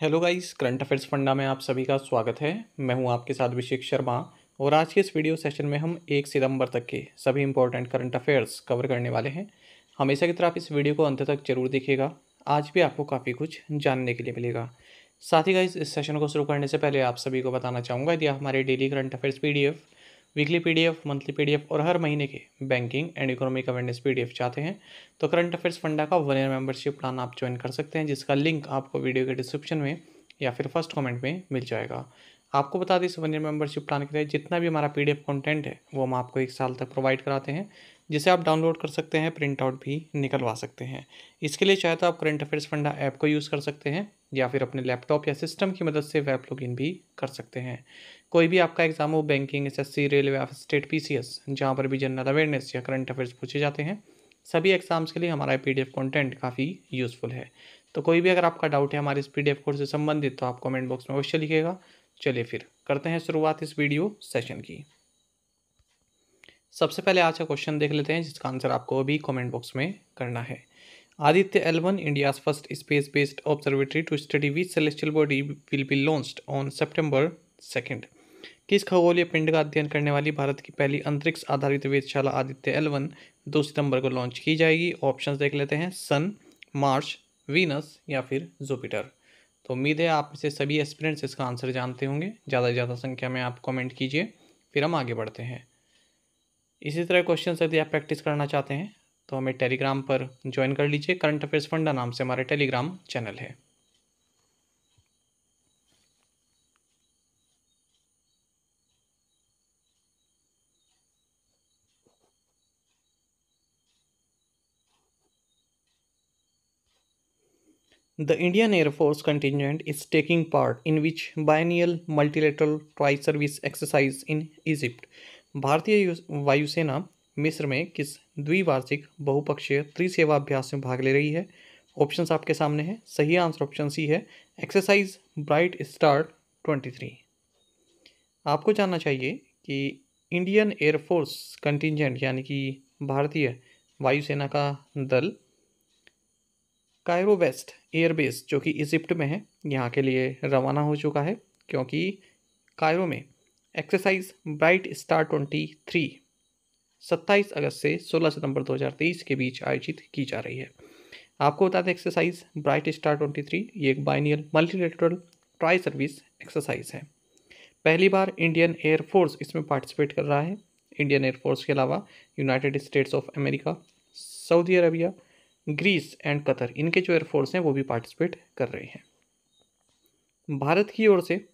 Hello guys current affairs फंडा में आप सभी का स्वागत है मैं हूं आपके साथ अभिषेक शर्मा और आज के इस वीडियो सेशन में हम एक सितंबर तक के सभी इंपॉर्टेंट करंट अफेयर्स कवर करने वाले हैं हमेशा की तरह आप इस वीडियो को अंत तक जरूर देखिएगा आज भी आपको काफ़ी कुछ जानने के लिए मिलेगा साथ ही गाइस इस सेशन को शुरू करने से पहले आप सभी को बताना चाहूँगा यदि हमारे daily current affairs P weekly PDF monthly PDF और हर महीने के banking and economic awareness PDF चाहते हैं तो करंट अफेयर्स फंडा का वन ईयर मेंबरशिप प्लान आप ज्वाइन कर सकते हैं जिसका लिंक आपको वीडियो के डिस्क्रिप्शन में या फिर फर्स्ट कमेंट में मिल जाएगा आपको बता दें इस वन ईयर मेंबरशिप प्लान के तहत जितना भी हमारा पी कंटेंट है वो हम आपको एक साल तक प्रोवाइड कराते हैं जिसे आप डाउनलोड कर सकते हैं प्रिंट आउट भी निकलवा सकते हैं इसके लिए चाहे तो आप करंट अफेयर्स फंडा ऐप को यूज़ कर सकते हैं या फिर अपने लैपटॉप या सिस्टम की मदद से वेब लॉगिन भी कर सकते हैं कोई भी आपका एग्जाम हो banking S S C railway state P C S जहाँ पर भी जनरल अवेयरनेस या करंट अफेयर्स पूछे जाते हैं सभी एग्जाम्स के लिए हमारा पी डी एफ कॉन्टेंट काफ़ी यूज़फुल है तो कोई भी अगर आपका डाउट है हमारे इस पी डी एफ कोर्स से संबंधित तो आप कॉमेंट बॉक्स में अवश्य लिखिएगा चलिए फिर करते हैं शुरुआत इस वीडियो सेशन की सबसे पहले आज का क्वेश्चन देख लेते हैं जिसका आंसर आपको अभी कॉमेंट बॉक्स में करना है Aditya L one India's first space based observatory to study with celestial body will be launch on September second किस खगोलीय पिंड का अध्ययन करने वाली भारत की पहली अंतरिक्ष आधारित वेदशाला आदित्य एलवन दो सितंबर को लॉन्च की जाएगी ऑप्शन देख लेते हैं सन मार्च वीनस या फिर जुपिटर तो उम्मीद है आप इसे सभी एस्पिरेंट्स इसका आंसर जानते होंगे ज़्यादा से ज़्यादा संख्या में आप कमेंट कीजिए फिर हम आगे बढ़ते हैं इसी तरह क्वेश्चन यदि आप प्रैक्टिस करना चाहते हैं तो हमें टेलीग्राम पर ज्वाइन कर लीजिए करंट अफेयर्स फंडा नाम से हमारा टेलीग्राम चैनल है The Indian Air Force contingent is taking part in which biennial multilateral tri-service exercise in Egypt? भारतीय वायुसेना मिस्र में किस द्विवार्षिक बहुपक्षीय त्रिसेवाभ्यास में भाग ले रही है ऑप्शन आपके सामने हैं सही आंसर ऑप्शन सी है exercise bright star twenty three आपको जानना चाहिए कि इंडियन एयरफोर्स कंटिजेंट यानी कि भारतीय वायुसेना का दल कायरो वेस्ट एयरबेस जो कि इजिप्ट में है यहाँ के लिए रवाना हो चुका है क्योंकि कायरो में exercise bright star twenty three 27 अगस्त से 16 सितंबर 2023 के बीच आयोजित की जा रही है आपको बता दें एक्सरसाइज ब्राइट स्टार 23 ये एक biennial multilateral tri service exercise है पहली बार इंडियन एयरफोर्स इसमें पार्टिसिपेट कर रहा है इंडियन एयरफोर्स के अलावा United States of America Saudi Arabia Greece and Qatar इनके जो एयरफोर्स हैं वो भी पार्टिसिपेट कर रहे हैं भारत की ओर से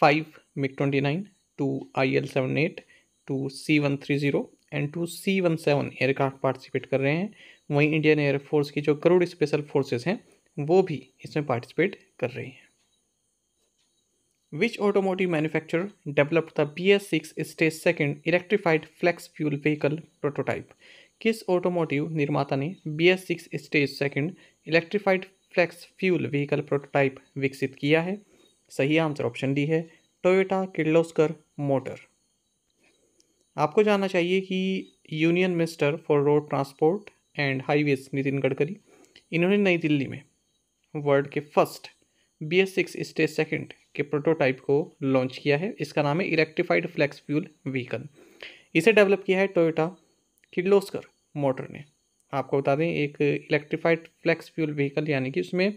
five MiG twenty nine two I L seven eight two C one three zero N two C one seven aircraft participate कर रहे हैं वहीं इंडियन एयरफोर्स की जो करोड़ स्पेशल फोर्सेस हैं वो भी इसमें पार्टिसिपेट कर रही हैं which automotive manufacture developed the B S six stage second electrified flex fuel vehicle prototype किस ऑटोमोटिव निर्माता ने बी S six stage second electrified flex fuel vehicle प्रोटोटाइप विकसित किया है सही आंसर ऑप्शन डी है टोयोटा किर्लोस्कर मोटर आपको जानना चाहिए कि union minister for road transport and highways Nitin Gadkari इन्होंने नई दिल्ली में वर्ल्ड के first B S six stage second के प्रोटोटाइप को लॉन्च किया है इसका नाम है इलेक्ट्रिफाइड फ्लैक्स फ्यूल व्हीकल इसे डेवलप किया है टोयोटा किडलोस्कर मोटर ने आपको बता दें एक इलेक्ट्रिफाइड फ्लैक्स फ्यूल व्हीकल यानी कि उसमें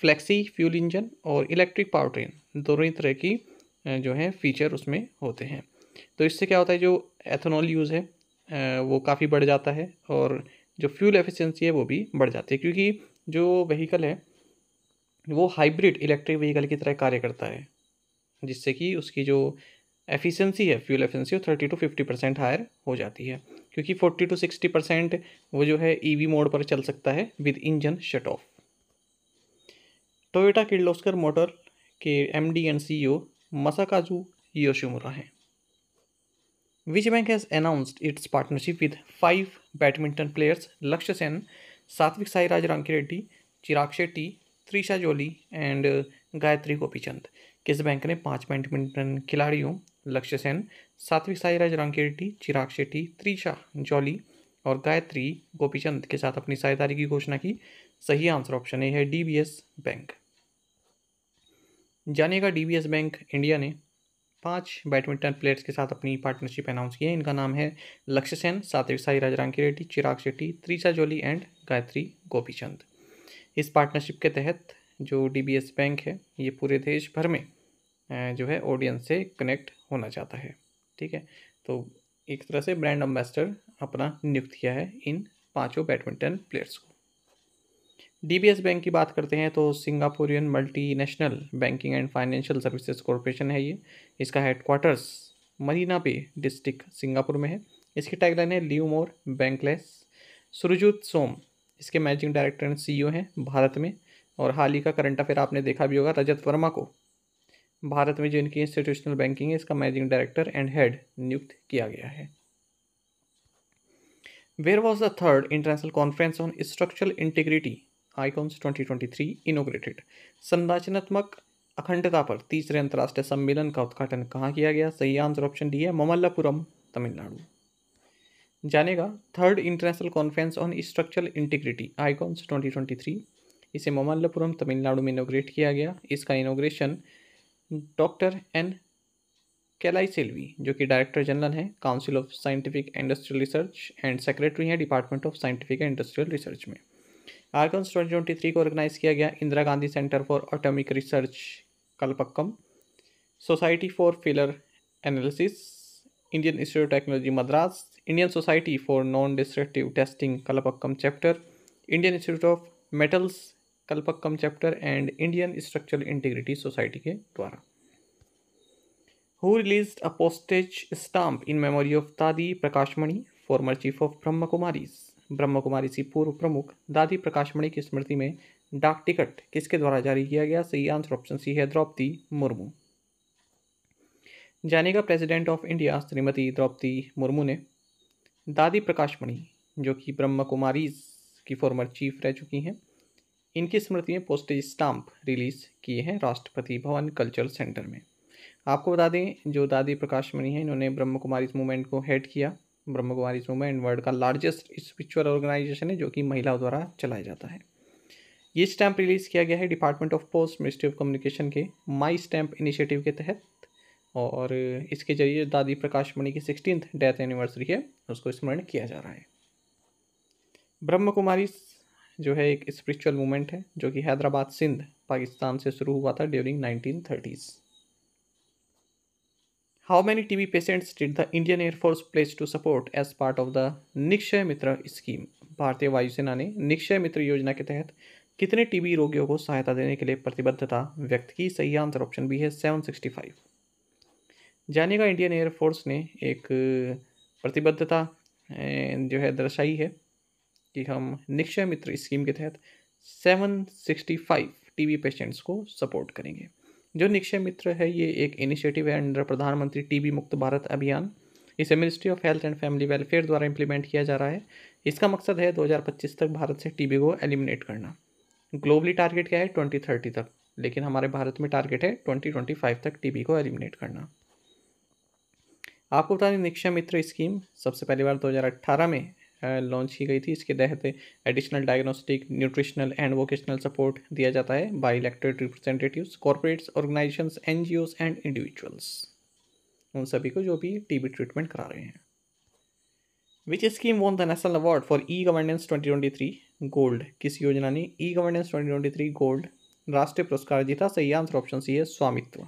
फ्लैक्सी फ्यूल इंजन और इलेक्ट्रिक पावर ट्रेन दोनों ही तरह की जो है फीचर उसमें होते हैं तो इससे क्या होता है जो एथेनॉल यूज़ है वो काफ़ी बढ़ जाता है और जो फ्यूल एफिशिएंसी है वो भी बढ़ जाती है क्योंकि जो व्हीकल है वो हाइब्रिड इलेक्ट्रिक व्हीकल की तरह कार्य करता है जिससे कि उसकी जो एफिशिएंसी है फ्यूल एफिशिएंसी वो thirty to fifty percent higher हो जाती है क्योंकि फोर्टी टू सिक्सटी परसेंट वो जो है ईवी e मोड पर चल सकता है with engine shut off Toyota Kirloskar motor के M D and C O Masakazu Yoshimura हैं which bank has announced its partnership with five badminton players Lakshya Sen Satwik Sairaj Rankireddy Chirag Shetty Treesa Jolly and Gayatri Gopichand किस बैंक ने पांच बैडमिंटन खिलाड़ियों लक्ष्य सेन सात्विक साईराज रेड्डी चिराग शेट्टी त्रिशा जोली और गायत्री गोपीचंद के साथ अपनी साझेदारी की घोषणा की सही आंसर ऑप्शन ए है डी बैंक जानिएगा डी बैंक इंडिया ने पांच बैडमिंटन प्लेयर्स के साथ अपनी पार्टनरशिप अनाउंस की है इनका नाम है लक्ष्य सेन सात्विक साई राजरांकी रेड्डी चिराग शेट्टी त्रिशा जोली एंड गायत्री गोपीचंद इस पार्टनरशिप के तहत जो डी बैंक है ये पूरे देश भर में जो है ऑडियंस से कनेक्ट होना चाहता है ठीक है तो एक तरह से ब्रांड एम्बेसडर अपना नियुक्त किया है इन पांचों बैडमिंटन प्लेयर्स को डीबीएस बैंक की बात करते हैं तो Singaporean multinational banking and financial services corporation है ये इसका हेडक्वार्टर्स मरीना पे डिस्ट्रिक्ट सिंगापुर में है इसकी टैगलाइन है लियो मोर बैंकलेस सुरजूत सोम इसके मैनेजिंग डायरेक्टर एंड सीईओ हैं भारत में और हाल ही का करंट अफेयर आपने देखा भी होगा रजत वर्मा को भारत में जो इनकी इंस्टीट्यूशनल बैंकिंग है इसका मैनेजिंग डायरेक्टर एंड हेड नियुक्त किया गया है where was the third international conference on structural integrity icons 2023 inaugurated संरचनात्मक अखंडता पर तीसरे अंतर्राष्ट्रीय सम्मेलन का उद्घाटन कहाँ किया गया सही आंसर ऑप्शन डी है ममल्लापुरम तमिलनाडु जानेगा third international conference on structural integrity icons 2023 इसे ममल्लापुरम तमिलनाडु में इनोग्रेट किया गया इसका inauguration doctor N Kalai Selvi जो कि डायरेक्टर जनरल हैं council of scientific industrial research and secretary हैं department of scientific and industrial research में आर्गन्स ट्वेंटी को ऑर्गेनाइज किया गया Indira Gandhi centre for atomic research Kalpakkam society for failure analysis Indian institute technology Madras Indian society for non destructive testing Kalpakkam chapter Indian institute of metals Kalpakkam chapter and Indian structural integrity society के द्वारा who release a postage stamp in memory of Dadi Prakashmani former chief of Brahma Kumaris ब्रह्म कुमारी सी पूर्व प्रमुख दादी प्रकाशमणि की स्मृति में डाक ticket किसके द्वारा जारी किया गया सही आंसर ऑप्शन सी है द्रौपदी मुर्मू जानेगा president of India Shrimati Draupadi Murmu ने दादी प्रकाशमणि जो कि ब्रह्म कुमारीज की फॉर्मर चीफ रह चुकी हैं इनकी स्मृति में पोस्टेज स्टाम्प रिलीज़ किए हैं राष्ट्रपति भवन कल्चरल सेंटर में आपको बता दें जो दादी प्रकाशमणि हैं इन्होंने ब्रह्म कुमारी मूवमेंट को हेड किया ब्रह्म कुमारी मूवमेंट वर्ल्ड का लार्जेस्ट स्पिरिचुअल ऑर्गेनाइजेशन है जो कि महिलाओं द्वारा चलाया जाता है ये स्टैंप रिलीज़ किया गया है department of post ministry of communication के माई स्टैंप इनिशिएटिव के तहत और इसके जरिए दादी प्रकाश मणि की सिक्सटीन डेथ एनिवर्सरी है उसको स्मरण किया जा रहा है ब्रह्म कुमारी जो है एक स्पिरिचुअल मूवमेंट है जो कि हैदराबाद सिंध पाकिस्तान से शुरू हुआ था during nineteen thirties how many T B patients the the Indian air force place to support as part of the Nikshay Mitra scheme भारतीय वायुसेना ने निक्षय मित्र योजना के तहत कितने टी बी रोगियों को सहायता देने के लिए प्रतिबद्धता व्यक्त की सही आंसर ऑप्शन बी है सेवन सिक्सटी फाइव जानेगा इंडियन एयरफोर्स ने एक प्रतिबद्धता जो है दर्शाई है कि हम निक्षय मित्र स्कीम के तहत seven sixty five T B patients को सपोर्ट करेंगे जो निक्षय मित्र है ये एक इनिशिएटिव है अंडर प्रधानमंत्री टीबी मुक्त भारत अभियान इसे ministry of health and family welfare द्वारा इंप्लीमेंट किया जा रहा है इसका मकसद है 2025 तक भारत से टीबी को एलिमिनेट करना ग्लोबली टारगेट क्या है 2030 तक लेकिन हमारे भारत में टारगेट है 2025 तक टीबी को एलिमिनेट करना आपको बता दें निक्षा मित्र स्कीम सबसे पहली बार 2018 में लॉन्च की गई थी इसके तहत additional diagnostic nutritional and vocational support दिया जाता है by elected representatives corporates organisation N and individuals उन सभी को जो भी टीबी ट्रीटमेंट करा रहे हैं which scheme won the national award for E governance twenty twenty three gold किस योजना ने E governance twenty twenty three gold राष्ट्रीय पुरस्कार जीता सही आंसर ऑप्शन सी है स्वामित्व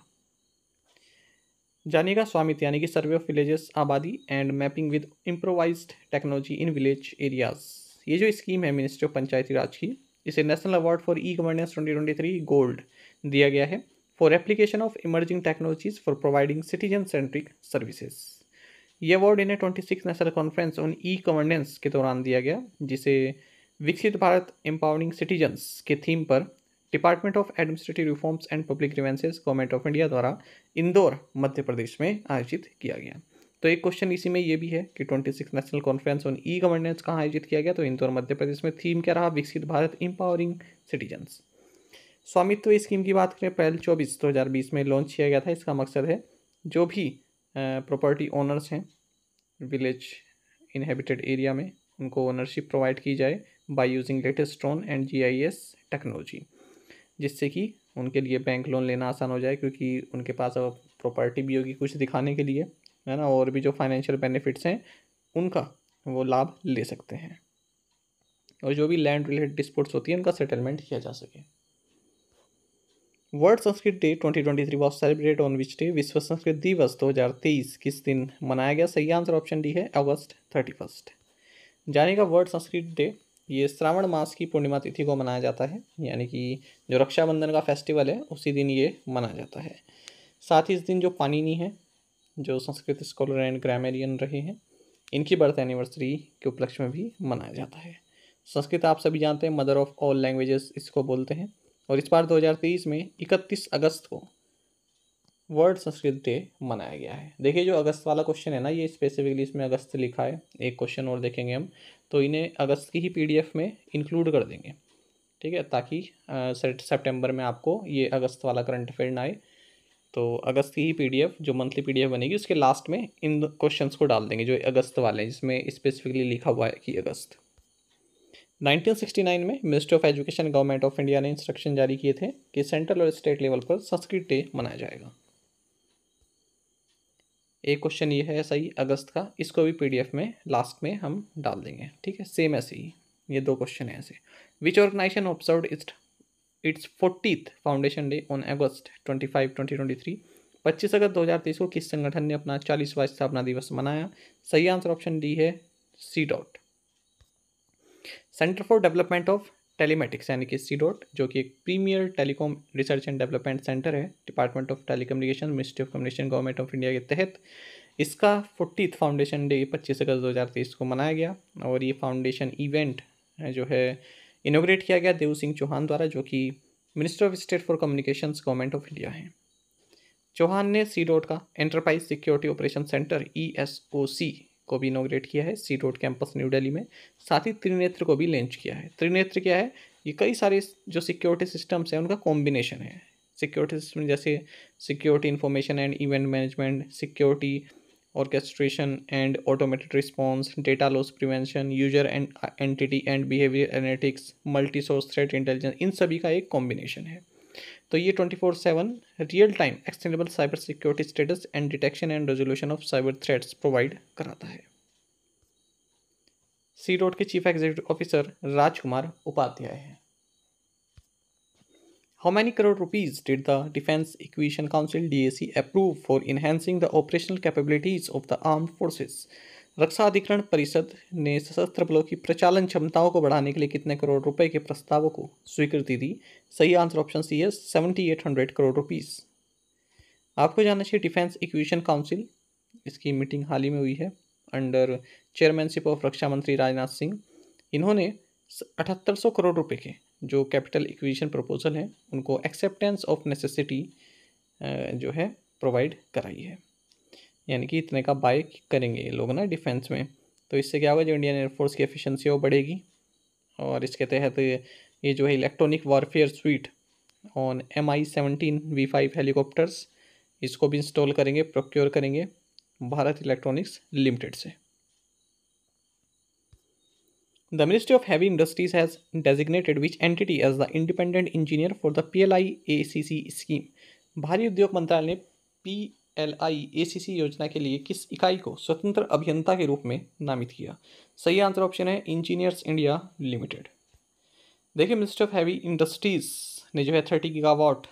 जानिएगा स्वामित यानी कि survey of villages Abadi and mapping with improvised technology in village areas ये जो स्कीम है मिनिस्ट्री ऑफ पंचायती राज की इसे national award for E governance 2023 gold दिया गया है for application of emerging technologies for providing citizen centric services ये अवार्ड इन्हें twenty six national conference on E governance के दौरान दिया गया जिसे विकसित भारत एम्पावरिंग सिटीजन्स के थीम पर department of administrative reforms and public grievances government of India द्वारा इंदौर मध्य प्रदेश में आयोजित किया गया तो एक क्वेश्चन इसी में ये भी है कि twenty six national conference on E governance कहाँ आयोजित किया गया तो इंदौर मध्य प्रदेश में थीम क्या रहा Viksit Bharat empowering citizens Svamitva scheme की बात करें अप्रैल चौबीस दो हज़ार बीस में लॉन्च किया गया था इसका मकसद है जो भी प्रॉपर्टी ओनर्स हैं विलेज इनहेबिटेड एरिया में उनको ओनरशिप प्रोवाइड की जाए by using latest drone and G I S technology जिससे कि उनके लिए बैंक लोन लेना आसान हो जाए क्योंकि उनके पास अब प्रॉपर्टी भी होगी कुछ दिखाने के लिए है ना और भी जो फाइनेंशियल बेनिफिट्स हैं उनका वो लाभ ले सकते हैं और जो भी लैंड रिलेटेड डिस्प्यूट्स होती है उनका सेटलमेंट किया जा सके world Sanskrit day 2023 was celebrate on which day विश्व संस्कृत दिवस 2023 किस दिन मनाया गया सही आंसर ऑप्शन डी है अगस्त थर्टी फर्स्ट जानेगा वर्ल्ड संस्कृत डे ये श्रावण मास की पूर्णिमा तिथि को मनाया जाता है यानी कि जो रक्षाबंधन का फेस्टिवल है उसी दिन ये मनाया जाता है साथ ही इस दिन जो पानिनी है जो संस्कृत स्कॉलर एंड ग्रामेरियन रहे हैं इनकी बर्थ एनिवर्सरी के उपलक्ष्य में भी मनाया जाता है संस्कृत आप सभी जानते हैं मदर ऑफ ऑल लैंग्वेजेस इसको बोलते हैं और इस बार 2023 में 31 अगस्त को वर्ल्ड संस्कृत डे मनाया गया है देखिए जो अगस्त वाला क्वेश्चन है ना ये स्पेसिफिकली इसमें अगस्त लिखा है एक क्वेश्चन और देखेंगे हम तो इन्हें अगस्त की ही पीडीएफ में इंक्लूड कर देंगे ठीक है ताकि सेप्टेम्बर में आपको ये अगस्त वाला करंट अफेयर ना आए तो अगस्त की ही पीडीएफ जो मंथली पीडीएफ बनेगी उसके लास्ट में इन क्वेश्चंस को डाल देंगे जो अगस्त वाले हैं जिसमें स्पेसिफिकली लिखा हुआ है कि अगस्त 1969 में ministry of education government of India ने इंस्ट्रक्शन जारी किए थे कि सेंट्रल और स्टेट लेवल पर संस्कृत डे मनाया जाएगा एक क्वेश्चन ये है सही अगस्त का इसको भी पीडीएफ में लास्ट में हम डाल देंगे ठीक है सेम ऐसे ही ये दो क्वेश्चन है ऐसे which organisation observe its its fortieth foundation day on August twenty five twenty twenty three पच्चीस अगस्त दो हज़ार तेईस को किस संगठन ने अपना चालीसवा स्थापना दिवस मनाया सही आंसर ऑप्शन डी है C dot centre for development of telematics यानी कि सी डॉट जो कि एक premier telecom research and development centre है department of telecommunication ministry of communication government of India के तहत इसका फोर्टीथ फाउंडेशन डे पच्चीस अगस्त दो हज़ार तेईस को मनाया गया और ये फाउंडेशन इवेंट जो है इनोग्रेट किया गया देव सिंह चौहान द्वारा जो कि minister of state for communication government of India है चौहान ने सी डॉट का enterprise security operation centre E S O C को भी इनोग्रेट किया है C road campus new Delhi में साथ ही त्रिनेत्र को भी लॉन्च किया है त्रिनेत्र क्या है ये कई सारे जो सिक्योरिटी सिस्टम्स हैं उनका कॉम्बिनेशन है सिक्योरिटी सिस्टम जैसे security information and event management security orchestration and automated response data loss prevention user and entity and behaviour analytics multi source threat intelligence इन सभी का एक कॉम्बिनेशन है तो ये twenty four seven real time extendable cyber security status and detection and resolution of cyber threats provide कराता है C road के chief executive officer Rajkumar Upadhyay हैं how many crore rupees did the defence acquisition council D approve for enhancing the operational capabilities of the arm forces रक्षा अधिकरण परिषद ने सशस्त्र बलों की प्रचालन क्षमताओं को बढ़ाने के लिए कितने करोड़ रुपए के प्रस्तावों को स्वीकृति दी सही आंसर ऑप्शन सी है seventy eight hundred crore rupees आपको जानना चाहिए डिफेंस इक्विशन काउंसिल इसकी मीटिंग हाल ही में हुई है अंडर चेयरमैनशिप ऑफ रक्षा मंत्री राजनाथ सिंह इन्होंने अठहत्तर करोड़ रुपए के जो कैपिटल इक्वेशन प्रपोजल हैं उनको एक्सेप्टेंस ऑफ नेसेसिटी जो है प्रोवाइड कराई है यानी कि इतने का बाय करेंगे ये लोग ना डिफेंस में तो इससे क्या होगा जो इंडियन एयरफोर्स की एफिशिएंसी वो बढ़ेगी और इसके तहत ये जो है electronic warfare suite on M I seventeen V five helicopters इसको भी इंस्टॉल करेंगे प्रोक्योर करेंगे भारत इलेक्ट्रॉनिक्स लिमिटेड से the ministry of heavy industries has designated which entity as the independent engineer for the P L I A C C scheme भारी उद्योग मंत्रालय ने P L I A C सी योजना के लिए किस इकाई को स्वतंत्र अभियंता के रूप में नामित किया सही आंसर ऑप्शन है इंजीनियर्स इंडिया लिमिटेड देखिए मिनिस्ट्री ऑफ हैवी इंडस्ट्रीज़ ने जो है thirty gigawatt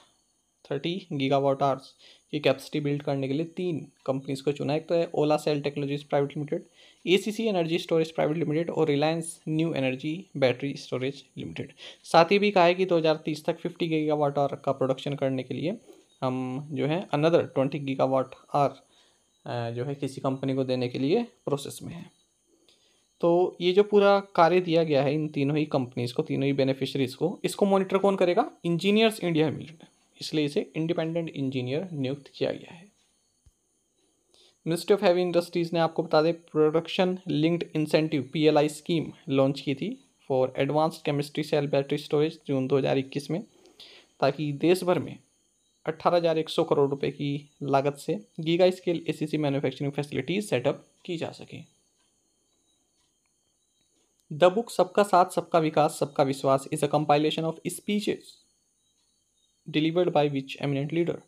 thirty gigawatt hours की कैपेसिटी बिल्ड करने के लिए तीन कंपनीज को चुना एक तो है Ola cell technologies private limited A C C energy storage private limited और Reliance new energy battery storage limited साथ ही भी कहा है कि दो हज़ार तीस तक फिफ्टी गीगावाट आवर का प्रोडक्शन करने के लिए हम जो है अनदर ट्वेंटी गीगावाट आर जो है किसी कंपनी को देने के लिए प्रोसेस में है तो ये जो पूरा कार्य दिया गया है इन तीनों ही कंपनीज़ को तीनों ही बेनिफिशरीज़ को इसको मॉनिटर कौन करेगा इंजीनियर्स इंडिया मिलिटेंट इसलिए इसे इंडिपेंडेंट इंजीनियर नियुक्त किया गया है मिनिस्ट्री ऑफ हैवी इंडस्ट्रीज़ ने आपको बता दें production linked incentive P scheme launch की थी for advanced chemistry cell battery storage June 2021 में ताकि देश भर में 18,100 करोड़ रुपए की लागत से giga scale A C C manufacturing facilities setup की जा सके द बुक सबका साथ सबका Vikas Sabka Vishwas is a compilation of speeches delivered by which eminent leader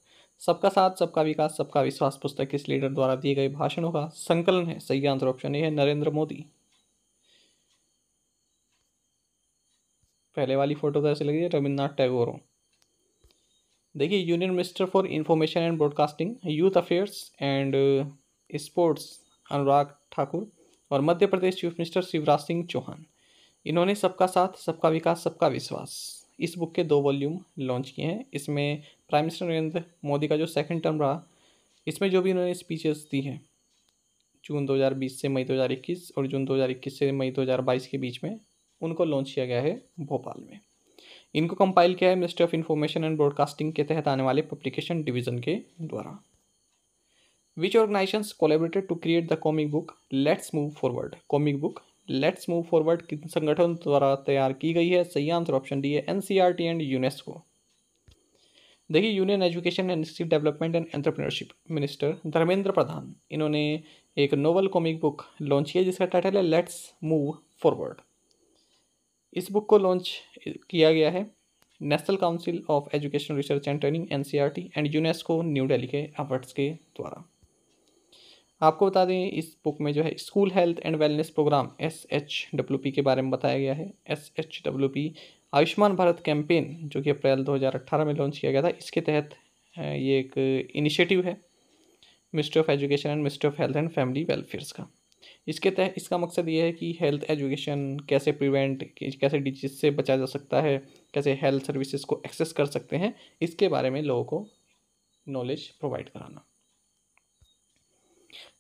Sabka Saath सबका विकास सबका विश्वास पुस्तक इस लीडर द्वारा दिए गए भाषणों का संकलन है सही आंसर ऑप्शन ए है नरेंद्र मोदी पहले वाली फोटो तो ऐसे लगी है रविन्द्रनाथ टैगोर देखिए union minister for information and broadcasting youth affairs and uh, sports Anurag Thakur और मध्य प्रदेश चीफ मिनिस्टर शिवराज सिंह चौहान इन्होंने सबका साथ सबका विकास सबका विश्वास इस बुक के दो वॉल्यूम लॉन्च किए हैं इसमें प्राइम मिनिस्टर नरेंद्र मोदी का जो सेकंड टर्म रहा इसमें जो भी इन्होंने स्पीचेस दी हैं जून 2020 से मई 2021 और जून 2021 से मई 2022 के बीच में उनको लॉन्च किया गया है भोपाल में इनको कंपाइल किया है ministry of information and broadcasting के तहत आने वाले पब्लिकेशन डिवीजन के द्वारा which organisation collaborated to create the comic book let's move forward comic book let's move forward किन संगठन द्वारा तैयार की गई है सही आंसर ऑप्शन डी है एन एंड यूनेस्को देखिए union education and skill development and entrepreneurship minister Dharmendra Pradhan इन्होंने एक नोवल कॉमिक बुक लॉन्च किया जिसका टाइटल है लेट्स मूव फॉरवर्ड इस बुक को लॉन्च किया गया है national council of education research and training N and UNESCO new Delhi के एफर्ट्स के द्वारा आपको बता दें इस बुक में जो है school health and wellness programme S H W P के बारे में बताया गया है S H W P Ayushman Bharat campaign जो कि अप्रैल 2018 में लॉन्च किया गया था इसके तहत ये एक इनिशिएटिव है ministry of education and ministry of health and family welfares का इसके तहत इसका मकसद ये है कि हेल्थ एजुकेशन कैसे प्रिवेंट कैसे डिजीज से बचा जा सकता है कैसे हेल्थ सर्विसेज को एक्सेस कर सकते हैं इसके बारे में लोगों को नॉलेज प्रोवाइड कराना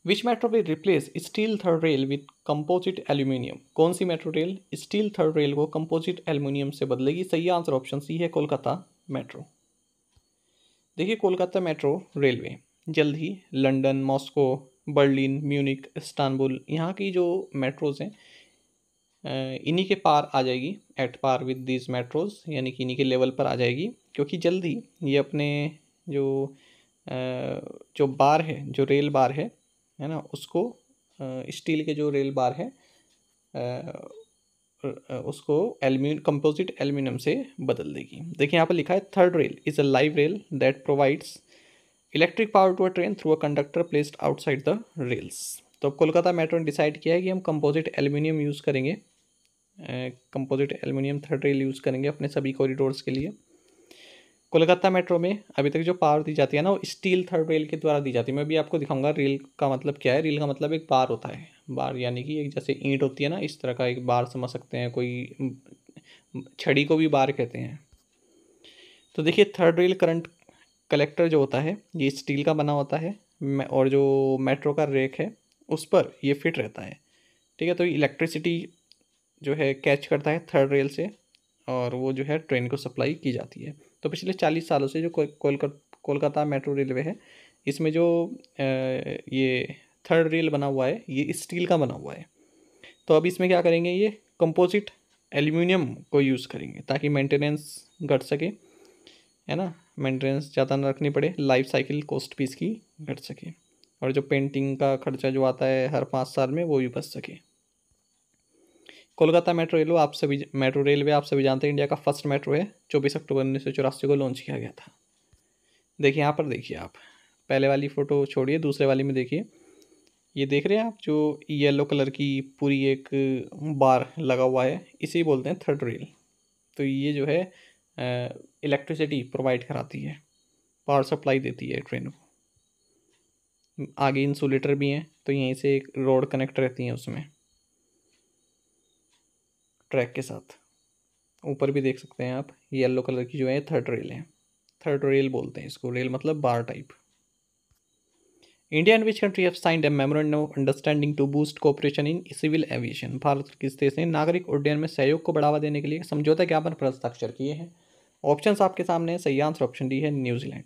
which metro rail replace steel third rail with composite aluminium कौन सी metro rail steel third rail को कंपोजिट एल्यूमिनियम से बदलेगी सही आंसर ऑप्शन सी है कोलकाता मेट्रो देखिए कोलकाता मेट्रो रेलवे जल्द ही London Moscow Berlin Munich Istanbul यहाँ की जो मेट्रोज़ हैं इन्हीं के पार आ जाएगी at par with these metros यानी कि इन्हीं के लेवल पर आ जाएगी क्योंकि जल्दी ये अपने जो जो बार है जो रेल बार है है ना उसको स्टील के जो रेल बार है उसको एलम्यू कंपोजिट एल्यूमिनियम से बदल देगी देखिए यहाँ पर लिखा है third rail is a live rail that provides electric power to a train through a conductor placed outside the rails तो कोलकाता मेट्रो ने डिसाइड किया है कि हम कंपोजिट एल्यूमिनियम यूज़ करेंगे composite aluminium third rail use करेंगे अपने सभी कॉरिडोर्स के लिए कोलकाता मेट्रो में अभी तक जो पावर दी जाती है ना वो स्टील थर्ड रेल के द्वारा दी जाती है मैं भी आपको दिखाऊंगा रेल का मतलब क्या है रेल का मतलब एक बार होता है बार यानी कि एक जैसे ईंट होती है ना इस तरह का एक बार समझ सकते हैं कोई छड़ी को भी बार कहते हैं तो देखिए थर्ड रेल करंट कलेक्टर जो होता है ये स्टील का बना होता है और जो मेट्रो का रेक है उस पर ये फिट रहता है ठीक है तो इलेक्ट्रिसिटी जो है कैच करता है थर्ड रेल से और वो जो है ट्रेन को सप्लाई की जाती है तो पिछले चालीस सालों से जो कोलकाता कोलकाता मेट्रो रेलवे है इसमें जो ये थर्ड रेल बना हुआ है ये स्टील का बना हुआ है तो अब इसमें क्या करेंगे ये कंपोजिट एल्यूमिनियम को यूज़ करेंगे ताकि मेंटेनेंस घट सके है ना मेंटेनेंस ज़्यादा ना रखनी पड़े लाइफ साइकिल कॉस्ट भी इसकी घट सके और जो पेंटिंग का खर्चा जो आता है हर पाँच साल में वो भी बच सके कोलकाता मेट्रो रेलवे आप सभी मेट्रो रेलवे आप सभी जानते हैं इंडिया का फर्स्ट मेट्रो है चौबीस अक्टूबर उन्नीस सौ चौरासी को लॉन्च किया गया था देखिए यहाँ पर देखिए आप पहले वाली फ़ोटो छोड़िए दूसरे वाली में देखिए ये देख रहे हैं आप जो येलो कलर की पूरी एक बार लगा हुआ है इसे बोलते हैं थर्ड रेल तो ये जो है इलेक्ट्रिसिटी प्रोवाइड कराती है पावर सप्लाई देती है ट्रेन को आगे इंसुलेटर भी हैं तो यहीं से एक रोड कनेक्ट रहती हैं उसमें ट्रैक के साथ ऊपर भी देख सकते हैं आप येलो कलर की जो है थर्ड रेल है थर्ड रेल बोलते हैं इसको रेल मतलब bar type India and which country have signed a memorandum of understanding to boost cooperation in civil aviation Bharat किस देश ने नागरिक उड्डयन में सहयोग को बढ़ावा देने के लिए समझौता ज्ञापन पर हस्ताक्षर किए हैं ऑप्शन आपके सामने है सही आंसर ऑप्शन डी है New Zealand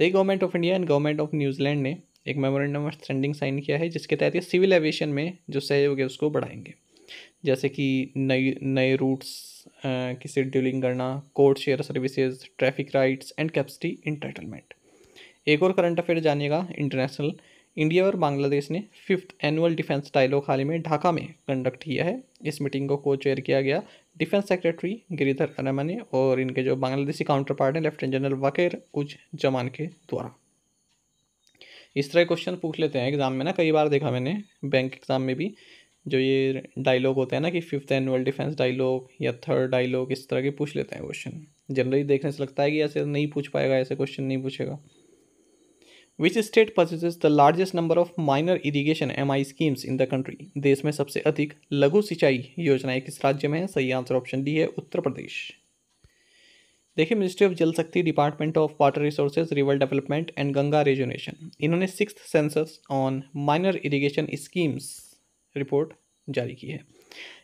the government of India and government of New Zealand ने एक मेमोरेंडम ऑफ स्टैंडिंग साइन किया है जिसके तहत ये सिविल एविएशन में जो सहयोग है उसको बढ़ाएंगे जैसे कि नई नए रूट्स की शेड्यूलिंग करना code share services traffic rights and capacity entitlement एक और करंट अफेयर जानिएगा इंटरनेशनल इंडिया और बांग्लादेश ने फिफ्थ एनुअल डिफेंस डायलॉग हाल ही में ढाका में कंडक्ट किया है इस मीटिंग को को चेयर किया गया डिफेंस सेक्रेटरी गिरिधर अनामने और इनके जो बांग्लादेशी काउंटर पार्ट हैं लेफ्टिनेंट जनरल वकीर उज जमान के द्वारा इस तरह क्वेश्चन पूछ लेते हैं एग्ज़ाम में ना कई बार देखा मैंने बैंक एग्ज़ाम में भी जो ये डायलॉग होते हैं ना कि फिफ्थ एनुअल डिफेंस डायलॉग या थर्ड डायलॉग इस तरह के पूछ लेते हैं क्वेश्चन जनरली देखने से लगता है कि ऐसे नहीं पूछ पाएगा ऐसे क्वेश्चन नहीं पूछेगा which state purchases the largest number of minor irrigation M I schemes in the country देश में सबसे अधिक लघु सिंचाई योजनाएं किस राज्य में है सही आंसर ऑप्शन डी है उत्तर प्रदेश देखिए ministry of Jal Shakti department of water resources river development and Ganga rejuvenation इन्होंने six census on minor irrigation schemes report जारी की है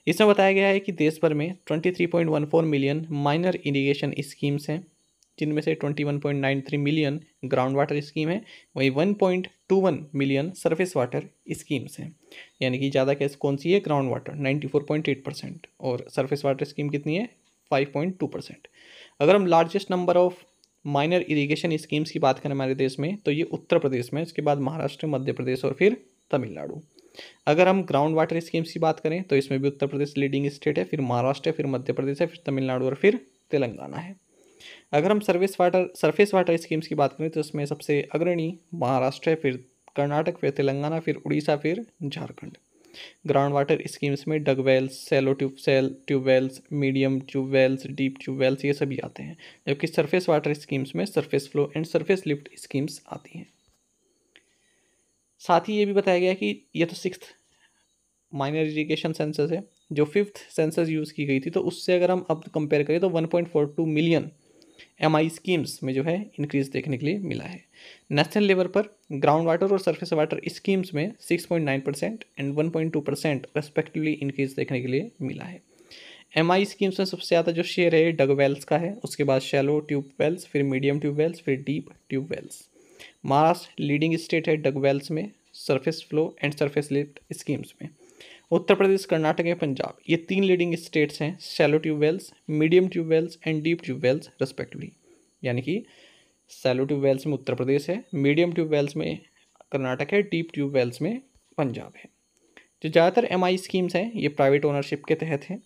इसमें बताया गया है कि देश भर में twenty three point one four million minor irrigation schemes हैं जिनमें से 21.93 मिलियन ग्राउंड वाटर स्कीम है वहीं 1.21 मिलियन सरफेस वाटर स्कीम्स हैं यानी कि ज़्यादा कैसे कौन सी है ग्राउंड वाटर 94.8 परसेंट और सरफेस वाटर स्कीम कितनी है 5.2 परसेंट अगर हम largest number of minor irrigation schemes की बात करें हमारे देश में तो ये उत्तर प्रदेश में इसके बाद महाराष्ट्र मध्य प्रदेश और फिर तमिलनाडु अगर हम ग्राउंड वाटर स्कीम्स की बात करें तो इसमें भी उत्तर प्रदेश लीडिंग स्टेट है फिर महाराष्ट्र है फिर मध्य प्रदेश है फिर तमिलनाडु और फिर तेलंगाना है अगर हम service water surface water schemes की बात करें तो इसमें सबसे अग्रणी महाराष्ट्र है फिर कर्नाटक फिर तेलंगाना फिर उड़ीसा फिर झारखंड ग्राउंड वाटर स्कीम्स में dug wells shallow tube cell tubewells medium tubewells deep tubewells ये सभी आते हैं जबकि सरफेस वाटर स्कीम्स में surface flow and surface lift schemes आती हैं साथ ही ये भी बताया गया कि ये तो सिक्स माइनर इरीगेशन सेंसस है जो फिफ्थ सेंसस यूज़ की गई थी तो उससे अगर हम अब कंपेयर करें तो 1.42 मिलियन एम आई स्कीम्स में जो है इंक्रीज देखने के लिए मिला है नेशनल लेवल पर ग्राउंड वाटर और सरफेस वाटर स्कीम्स में 6.9 percent and 1.2 percent respectively increase देखने के लिए मिला है एम आई स्कीम्स में सबसे ज़्यादा जो शेयर है डग वेल्स का है उसके बाद शेलो ट्यूब वेल्स फिर मीडियम ट्यूब वेल्स फिर deep tube wells Maharashtra leading state है डग वेल्स में surface flow and surface lift schemes में उत्तर प्रदेश कर्नाटक या पंजाब ये तीन लीडिंग स्टेट्स हैं shallow tubewells medium tubewells and deep tubewells respectively यानी कि सैलो ट्यूबवेल्स में उत्तर प्रदेश है मीडियम ट्यूबवेल्स में कर्नाटक है डीप ट्यूबवेल्स में पंजाब है जो ज़्यादातर एम स्कीम्स हैं ये प्राइवेट ओनरशिप के तहत हैं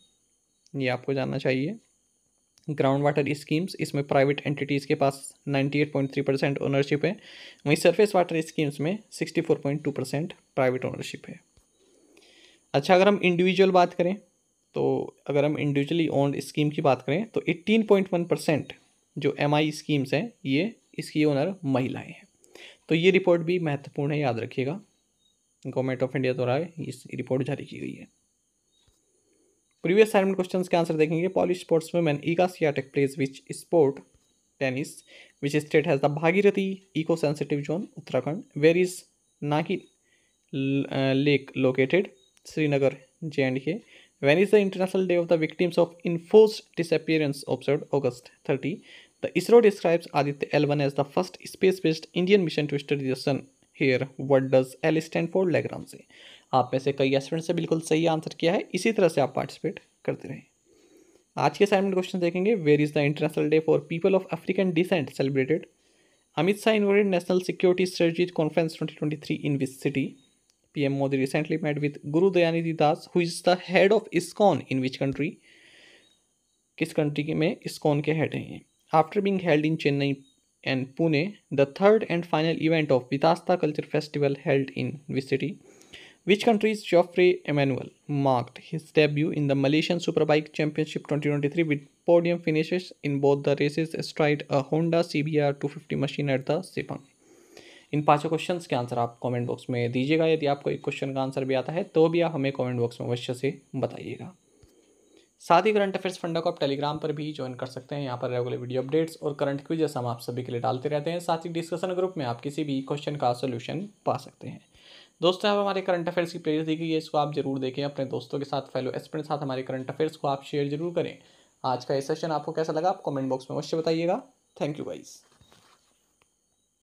ये आपको जानना चाहिए ग्राउंड वाटर स्कीम्स इसमें प्राइवेट एंटिटीज़ के पास ninety eight point three percent ownership है वहीं सरफेस वाटर स्कीम्स में sixty four point two percent private ownership है अच्छा अगर हम इंडिविजुअल बात करें तो अगर हम इंडिविजुअली ओन्ड स्कीम की बात करें तो 18.1 परसेंट जो एम आई स्कीम्स हैं ये इसकी ओनर महिलाएं हैं तो ये रिपोर्ट भी महत्वपूर्ण है याद रखिएगा गवर्नमेंट ऑफ इंडिया द्वारा इस रिपोर्ट जारी की गई है प्रीवियस असाइनमेंट क्वेश्चन के आंसर देखेंगे Polish sports women Iga Swiatek plays which sport tennis which state has the Bhagirathi eco sensitive zone Uttarakhand where is Nakki lake located Srinagar J and K when is the international day of the victims of enforced disappearance observed august 30 the isro describes aditya l1 as the first space-based indian mission to study the sun here what does l stand for legrand से आप में से कई students ने बिल्कुल सही answer किया है इसी तरह से आप पार्टिसिपेट करते रहें आज के असाइनमेंट क्वेश्चन देखेंगे where is the international day for people of African descent celebrated Amit Shah invoked national security strategy conference 2023 in which city PM Modi recently met with Guru Dayanidhi Das, who is the head of ISKCON in which country? किस country में ISKCON के head हैं after being held in Chennai and Pune the third and final event of Vitasta culture festival held in which city which countries Geoffrey Geoffrey Emmanuel marked his debut in the Malaysian Superbike Championship 2023 with podium finishes in both the races astride a Honda CBR 250 machine at the Sepang. इन पांचों question के answer आप comment box में दीजिएगा यदि आपको एक question का आंसर भी आता है तो भी आप हमें कमेंट बॉक्स में अवश्य से बताइएगा साथ ही करंट अफेयर्स फंडा को आप टेलीग्राम पर भी ज्वाइन कर सकते हैं यहाँ पर रेगुलर वीडियो अपडेट्स और करंट क्विजेस हम आप सभी के लिए डालते रहते हैं साथ ही डिस्कशन ग्रुप में आप किसी भी क्वेश्चन का सोल्यूशन पा सकते हैं दोस्तों आप हमारे करंट अफेयर्स की प्लेलिस्ट दी गई है इसको आप जरूर देखें अपने दोस्तों के साथ फैलो एक्सपर्ट के साथ हमारे करंट अफेयर्स को आप शेयर जरूर करें आज का ये सेशन आपको कैसा लगा आप कमेंट बॉक्स में अवश्य बताइएगा थैंक यू गाइज़